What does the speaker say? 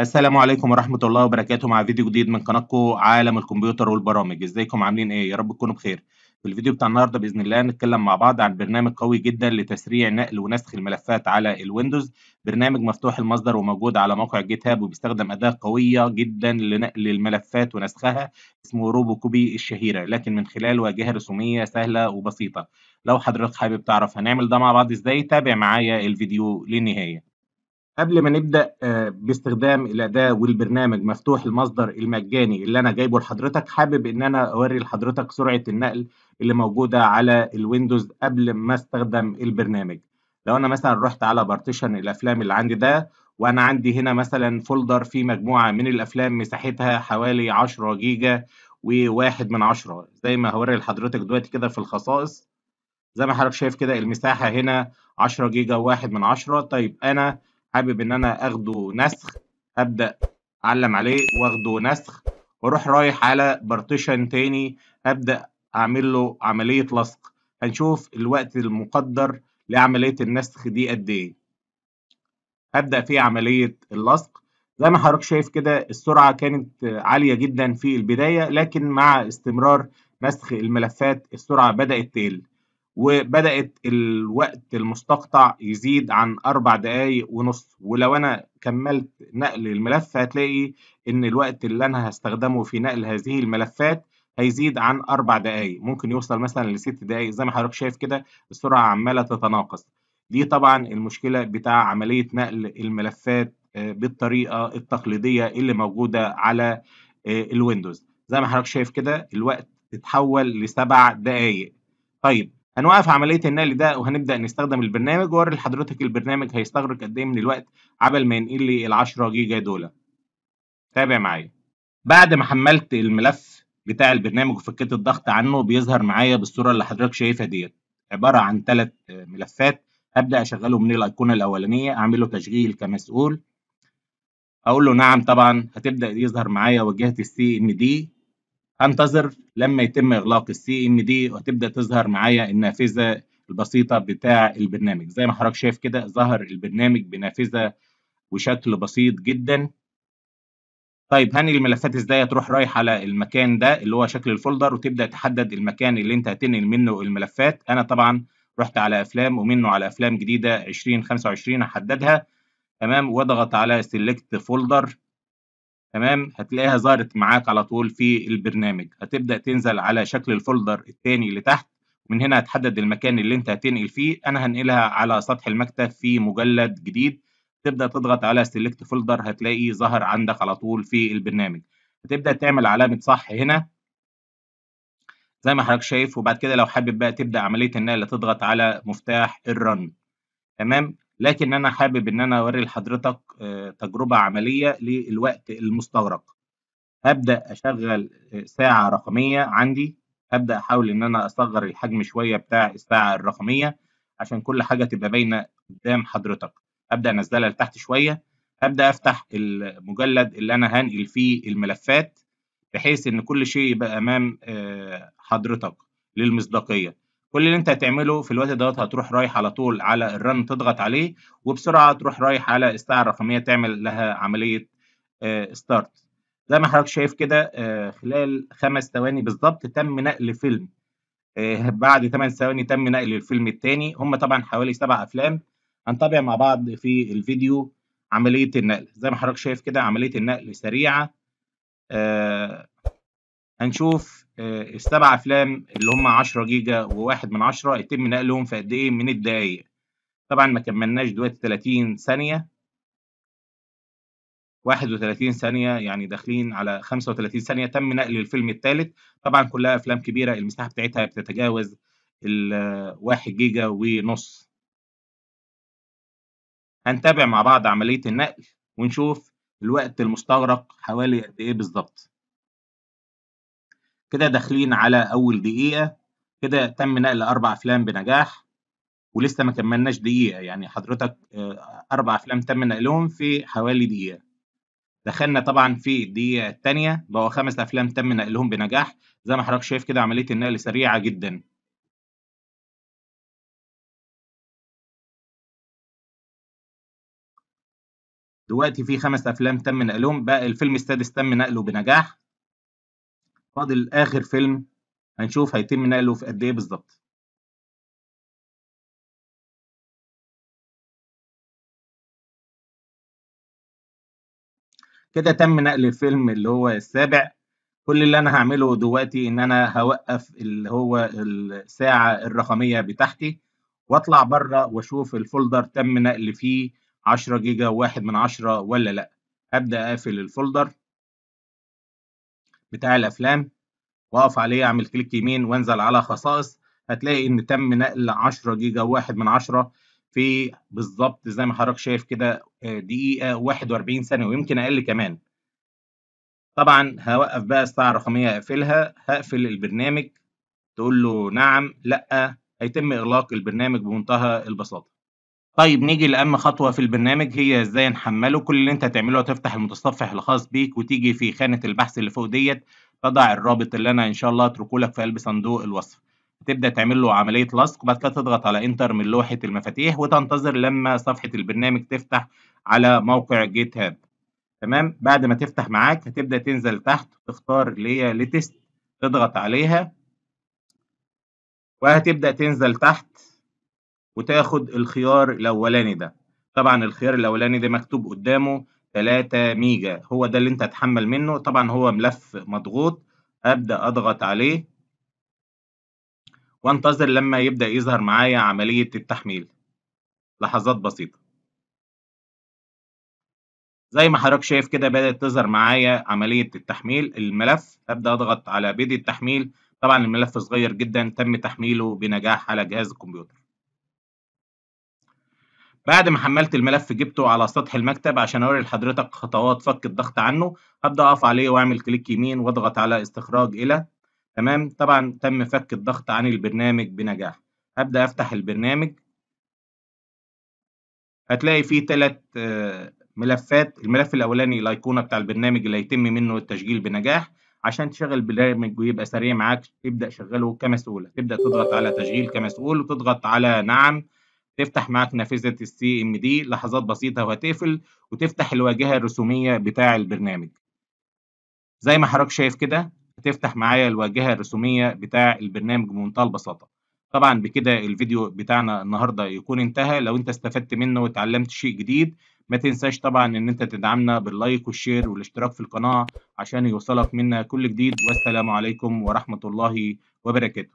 السلام عليكم ورحمة الله وبركاته مع فيديو جديد من قناتكم عالم الكمبيوتر والبرامج ازيكم عاملين ايه يا رب تكونوا بخير في الفيديو بتاع النهارده باذن الله هنتكلم مع بعض عن برنامج قوي جدا لتسريع نقل ونسخ الملفات على الويندوز برنامج مفتوح المصدر وموجود على موقع جيت هاب وبيستخدم اداه قويه جدا لنقل الملفات ونسخها اسمه روبو كوبي الشهيره لكن من خلال واجهه رسوميه سهله وبسيطه لو حضرتك حابب تعرف هنعمل ده مع بعض ازاي تابع معايا الفيديو للنهايه قبل ما نبدا آه، باستخدام الاداه والبرنامج مفتوح المصدر المجاني اللي انا جايبه لحضرتك حابب ان انا اوري لحضرتك سرعه النقل اللي موجوده على الويندوز قبل ما استخدم البرنامج لو انا مثلا رحت على بارتيشن الافلام اللي عندي ده وانا عندي هنا مثلا فولدر فيه مجموعه من الافلام مساحتها حوالي 10 جيجا وواحد من عشرة زي ما هوري لحضرتك دلوقتي كده في الخصائص زي ما حضرتك شايف كده المساحة هنا 10 جيجا وواحد من عشرة طيب أنا حابب ان انا اخده نسخ ابدا اعلم عليه واخده نسخ واروح رايح على بارتيشن تاني ابدا اعمل له عمليه لصق هنشوف الوقت المقدر لعمليه النسخ دي قد ايه هبدا في عمليه اللصق زي ما حضرتك شايف كده السرعه كانت عاليه جدا في البدايه لكن مع استمرار نسخ الملفات السرعه بدات تقل وبدأت الوقت المستقطع يزيد عن أربع دقايق ونص ولو أنا كملت نقل الملف هتلاقي إن الوقت اللي أنا هستخدمه في نقل هذه الملفات هيزيد عن أربع دقايق ممكن يوصل مثلا لست دقايق زي ما حضرتك شايف كده السرعة عمالة تتناقص دي طبعا المشكلة بتاع عملية نقل الملفات آه، بالطريقة التقليدية اللي موجودة على آه، الويندوز زي ما حضرتك شايف كده الوقت اتحول لسبع دقايق طيب هنوقف عمليه النقل ده وهنبدا نستخدم البرنامج واوري لحضرتك البرنامج هيستغرق قد ايه من الوقت قبل ما ينقل لي ال 10 جيجا دول تابع معايا بعد ما حملت الملف بتاع البرنامج وفكيت الضغط عنه بيظهر معايا بالصوره اللي حضرتك شايفها ديت عباره عن ثلاث ملفات هبدا اشغله من الايقونه الاولانيه اعمله تشغيل كمسؤول اقول له نعم طبعا هتبدا يظهر معايا واجهه السي ان دي هنتظر لما يتم اغلاق السي ام دي وتبدا تظهر معايا النافذه البسيطه بتاع البرنامج زي ما حضرتك شايف كده ظهر البرنامج بنافذه وشكل بسيط جدا طيب هنقل الملفات ازاي هتروح رايح على المكان ده اللي هو شكل الفولدر وتبدا تحدد المكان اللي انت هتنقل منه الملفات انا طبعا رحت على افلام ومنه على افلام جديده 2025 احددها هحددها تمام واضغط على سيلكت فولدر تمام هتلاقيها ظهرت معاك على طول في البرنامج هتبدا تنزل على شكل الفولدر الثاني اللي تحت ومن هنا هتحدد المكان اللي انت هتنقل فيه انا هنقلها على سطح المكتب في مجلد جديد تبدا تضغط على سيلكت فولدر هتلاقي ظهر عندك على طول في البرنامج هتبدا تعمل علامه صح هنا زي ما حضرتك شايف وبعد كده لو حابب بقى تبدا عمليه النقل تضغط على مفتاح الرن تمام لكن انا حابب ان انا اوري لحضرتك آه، تجربه عمليه للوقت المستغرق هبدا اشغل آه، ساعه رقميه عندي هبدا احاول ان انا اصغر الحجم شويه بتاع الساعه الرقميه عشان كل حاجه تبقى باينه قدام حضرتك ابدا انزلها لتحت شويه ابدا افتح المجلد اللي انا هنقل فيه الملفات بحيث ان كل شيء يبقى امام آه، حضرتك للمصداقيه كل اللي انت هتعمله في الوقت دوت هتروح رايح على طول على الرن تضغط عليه وبسرعه تروح رايح على الساعه الرقميه تعمل لها عمليه ستارت آه، زي ما حضرتك شايف كده آه، خلال خمس ثواني بالظبط تم نقل فيلم آه، بعد ثمان ثواني تم نقل الفيلم الثاني هم طبعا حوالي سبع افلام هنتابع مع بعض في الفيديو عمليه النقل زي ما حضرتك شايف كده عمليه النقل سريعه هنشوف آه، السبع افلام اللي هم 10 جيجا وواحد من 10 يتم نقلهم في قد ايه من الدقايق طبعا ما كملناش دلوقتي 30 ثانيه 31 ثانيه يعني داخلين على 35 ثانيه تم نقل الفيلم الثالث طبعا كلها افلام كبيره المساحه بتاعتها بتتجاوز ال 1 جيجا ونص هنتابع مع بعض عمليه النقل ونشوف الوقت المستغرق حوالي قد ايه بالظبط كده داخلين على أول دقيقة كده تم نقل أربع أفلام بنجاح ولسه ما كملناش دقيقة يعني حضرتك آه، أربع أفلام تم نقلهم في حوالي دقيقة دخلنا طبعا في الدقيقة الثانية بقوا خمس أفلام تم نقلهم بنجاح زي ما حضرتك شايف كده عملية النقل سريعة جدا دلوقتي في خمس أفلام تم نقلهم بقى الفيلم السادس تم نقله بنجاح فاضل آخر فيلم هنشوف هيتم نقله في قد إيه بالظبط كده تم نقل الفيلم اللي هو السابع كل اللي انا هعمله دلوقتي ان انا هوقف اللي هو الساعه الرقميه بتاعتي واطلع بره واشوف الفولدر تم نقل فيه 10 جيجا واحد من عشرة ولا لا ابدا اقفل الفولدر بتاع الافلام واقف عليه اعمل كليك يمين وانزل على خصائص هتلاقي ان تم نقل 10 جيجا واحد من عشرة في بالظبط زي ما حضرتك شايف كده آه، دقيقه 41 ثانيه ويمكن اقل كمان طبعا هوقف بقى الساعه الرقميه هقفلها هقفل البرنامج تقول له نعم لا هيتم اغلاق البرنامج بمنتهى البساطه طيب نيجي لأهم خطوة في البرنامج هي إزاي نحمله كل اللي أنت هتعمله هتفتح المتصفح الخاص بيك وتيجي في خانة البحث اللي فوق ديت تضع الرابط اللي أنا إن شاء الله هتركه لك في قلب صندوق الوصف تبدأ تعمل له عملية لصق وبعد كده تضغط على انتر من لوحة المفاتيح وتنتظر لما صفحة البرنامج تفتح على موقع جيت هاب تمام بعد ما تفتح معاك هتبدأ تنزل تحت تختار اللي هي ليتست تضغط عليها وهتبدأ تنزل تحت وتاخد الخيار الاولاني ده طبعا الخيار الاولاني ده مكتوب قدامه 3 ميجا هو ده اللي انت هتحمل منه طبعا هو ملف مضغوط ابدا اضغط عليه وانتظر لما يبدا يظهر معايا عمليه التحميل لحظات بسيطه زي ما حضرتك شايف كده بدات تظهر معايا عمليه التحميل الملف ابدا اضغط على بدء التحميل طبعا الملف صغير جدا تم تحميله بنجاح على جهاز الكمبيوتر بعد ما حملت الملف جبته على سطح المكتب عشان أوري لحضرتك خطوات فك الضغط عنه هبدأ أقف عليه وأعمل كليك يمين وأضغط على استخراج إلى تمام طبعا تم فك الضغط عن البرنامج بنجاح هبدأ أفتح البرنامج هتلاقي فيه ثلاث آه، ملفات الملف الأولاني الأيقونة بتاع البرنامج اللي هيتم منه التشغيل بنجاح عشان تشغل البرنامج ويبقى سريع معاك ابدا شغله كمسؤول تبدأ تضغط على تشغيل كمسؤول وتضغط على نعم تفتح معاك نافذة السي ام دي لحظات بسيطة وهتقفل وتفتح الواجهة الرسومية بتاع البرنامج زي ما حضرتك شايف كده هتفتح معايا الواجهة الرسومية بتاع البرنامج بمنتهى البساطة طبعا بكده الفيديو بتاعنا النهاردة يكون انتهى لو انت استفدت منه وتعلمت شيء جديد ما تنساش طبعا ان انت تدعمنا باللايك والشير والاشتراك في القناة عشان يوصلك منا كل جديد والسلام عليكم ورحمة الله وبركاته